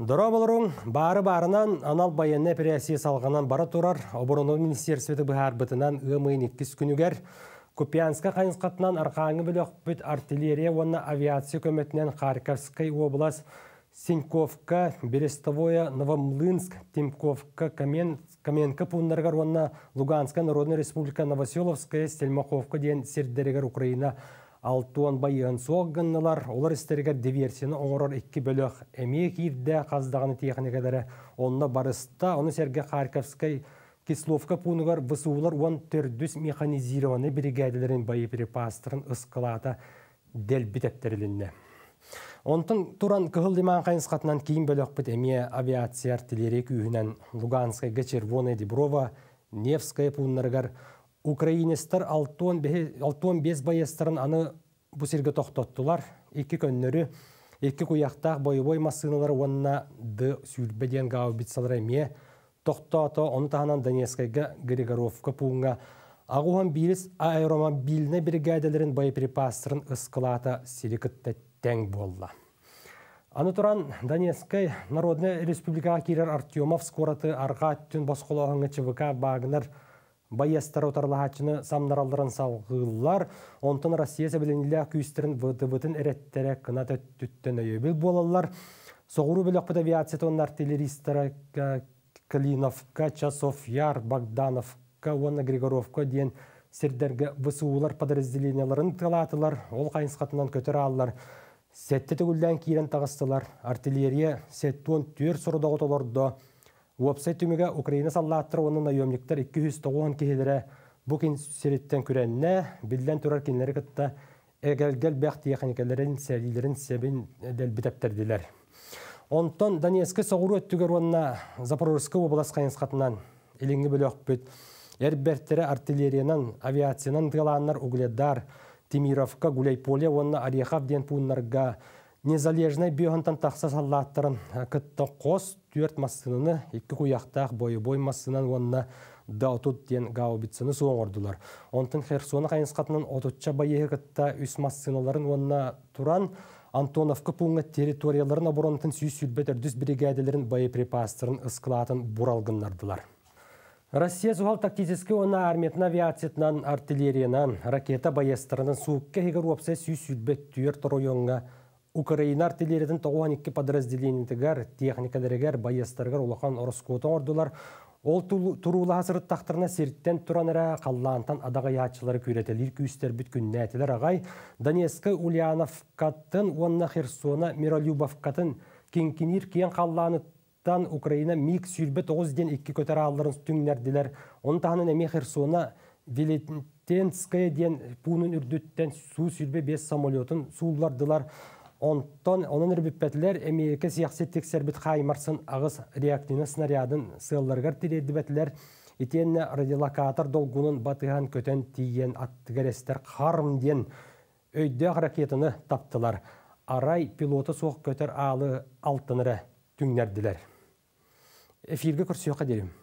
Дұра бары барынан анал байынны операция салғанан бара турар, оборону министерсветі бұхар бұтынан ұмайын еткіз күнігер. Купянска қайынсқатынан арқаңы білек бүт артиллерия онына авиация көметінен Харьковскай облас, Синьковка, Берестовое, Новомлынск, Тимковка, Каменка онна онына Луганска, Народная республика, Новоселовская, Стельмаховка ден сердерегер Украина Алтуан байын олар істерге диверсияны оңырыр екі бөлік әме кейді қаздағаны техникалары Онына барыста, оны серге Харьковскай Кисловка бұсуылар высуулар түрдіс механизированы механизированный бригадаларын перепастырын ұсқылаты дәл бітептерілінне. Онтын туран деман қайын сұқатынан кейін бөлөк бит әме авиация артилерек үйінен Луганская, Гачервона, Деброва, Невская Украинистар 65 байыстарын аны бу тоқтоттылар. Екі эки екі эки бойбой масыналар онына ды сүйлбеден гаубицалар әме, тоқтоты оны таанан Донецкайға Григоровка пуунга ағуған биліс аэромобиліне бригадаларын боеприпастарын ыскылаата сирекітті тәң болла. Аны туран Донецкай Народная республика кирер Артемов скороты арқа түн басқолағыңы ЧВК багнер Байястар отарлахачыны самнаралдырын сауғылар, онтын Россия сәбіленілі күйістерін вдв вұдын әреттері кына төттүттен өйбіл болалар. Соғыру білік бұд авиация тонын артиллеристері Калиновка, Часов, Яр, Богдановка, оны Григоровка дейін сердерге высуулар подразделенияларын тұлатылар. ол қайынсқатынан көтер алылар. Сәтті түгілден кейін тағыстылар, артиллерия сәтті Уопсай түмігі Украина саллааттыр оның наемниктер 209 кейдері бұкин сереттен күрәнне, білден тұрар кенлері кітті әгәлгәл бәқті яқаникаларын сәлилерін сәбін дәл бітәптерділер. Онтон Донецкі соғыру өттігер онына Запорожскі облас қайынсқатынан еліңі білі өкпіт. Әрбәрттері артиллерияның, авиацияның тұғаланлар Угледар, Тимировка, Гулейполе оның Ариехав ден пуынларға Незалежный бүйөһөнтан тақса салаттырын кытта қос түрт массыны екі куяқтақ бойы бой онна даутут ден гаубицыны суоңордулар. Онтын Херсоны қайынсқатынан отутча байығы кытта үс массыналарын онна туран Антонов күпуңы территорияларын аборонтын сүйіс дүз үрдіс байы боеприпастарын ұсқылатын бұралғынлардылар. Россия зұғал тактический оны арметін авиациятынан артиллериянан, ракета байыстырының суыққа хегер опса сүйіс сүлбет тұр тұройонға Украинар телеретін тоғуан екі техника техникадерігер, байыстыргер олақан ұрыскотын ордылар. Ол турулы азырыт тақтырына серттен тұраныра қаллаантан адағы ячылары көретелер күйістер бүткін нәтілер ағай. Донецкі Ульяновкатын, Уанна Херсона, Миролюбовкатын, кенкенер кен қалланыттан Украина мик сүйірбі 9-2 көтер алларын түңнерділер. Оны тағынын әме Херсона Велетенская ден пунын үрдіттен су сүйірбе 5 самолетін сулардылар онтон онын үрбіппетлер эмиирке сияқсы тексербіт қаймарсын ағыз реактивны снарядын тиреді бетлер. итенне радиолокатор долгунун батыған көтен тиен аттыгерестер қарым ден өйдөк ракетаны таптылар. Арай пилоты соқ көтер алы алтыныры түңнерділер. Эфирге көрсөйқа дерім.